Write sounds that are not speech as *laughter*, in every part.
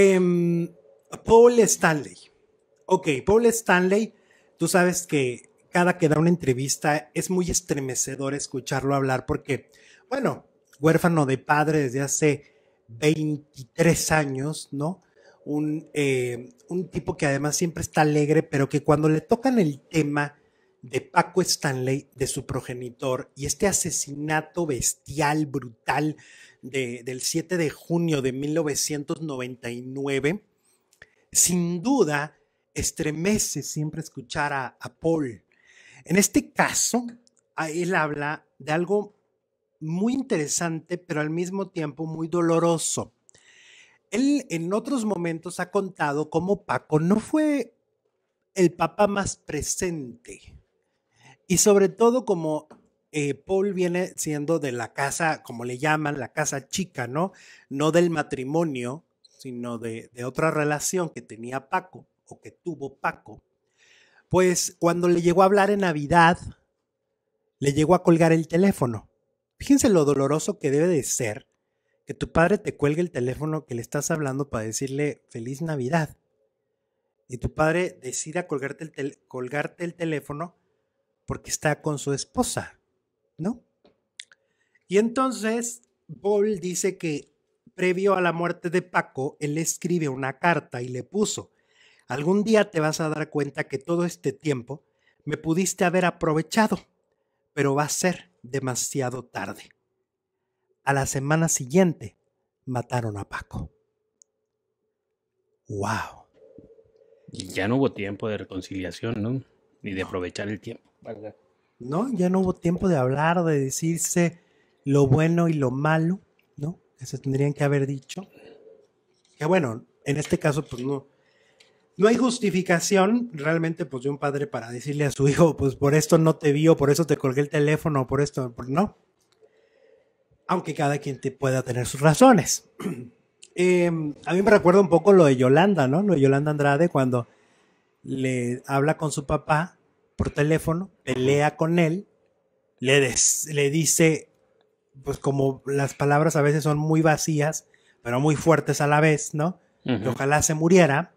Em, Paul Stanley. Ok, Paul Stanley, tú sabes que cada que da una entrevista es muy estremecedor escucharlo hablar porque, bueno, huérfano de padre desde hace 23 años, ¿no? Un, eh, un tipo que además siempre está alegre, pero que cuando le tocan el tema de Paco Stanley, de su progenitor, y este asesinato bestial, brutal, del 7 de junio de 1999, sin duda estremece siempre escuchar a, a Paul. En este caso, él habla de algo muy interesante, pero al mismo tiempo muy doloroso. Él en otros momentos ha contado cómo Paco no fue el papá más presente, y sobre todo como eh, Paul viene siendo de la casa, como le llaman, la casa chica, ¿no? No del matrimonio, sino de, de otra relación que tenía Paco o que tuvo Paco. Pues cuando le llegó a hablar en Navidad, le llegó a colgar el teléfono. Fíjense lo doloroso que debe de ser que tu padre te cuelgue el teléfono que le estás hablando para decirle feliz Navidad. Y tu padre decida colgarte el, colgarte el teléfono porque está con su esposa, ¿no? Y entonces Paul dice que previo a la muerte de Paco, él escribe una carta y le puso, algún día te vas a dar cuenta que todo este tiempo me pudiste haber aprovechado, pero va a ser demasiado tarde. A la semana siguiente mataron a Paco. ¡Wow! Y ya no hubo tiempo de reconciliación, ¿no? Ni de aprovechar el tiempo. ¿No? Ya no hubo tiempo de hablar, de decirse lo bueno y lo malo, ¿no? Que se tendrían que haber dicho. Que bueno, en este caso, pues no. No hay justificación realmente, pues, de un padre para decirle a su hijo, pues por esto no te vio, por eso te colgué el teléfono, por esto, por no. Aunque cada quien te pueda tener sus razones. *clears throat* Em, a mí me recuerda un poco lo de Yolanda, ¿no? Lo de Yolanda Andrade cuando le habla con su papá por teléfono, pelea con él, le, le dice, pues como las palabras a veces son muy vacías, pero muy fuertes a la vez, ¿no? Que Ojalá se muriera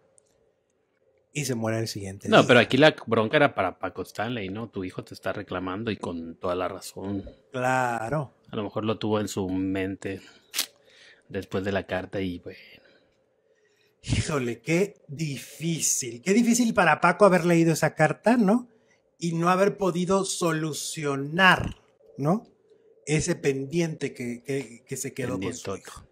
y se muera el siguiente. No, pero aquí la bronca era para Paco Stanley, ¿no? Tu hijo te está reclamando y con toda la razón. Claro. A lo mejor lo tuvo en su mente después de la carta y bueno. Híjole, qué difícil. Qué difícil para Paco haber leído esa carta, ¿no? y no haber podido solucionar, ¿no? Ese pendiente que, que, se quedó con su hijo.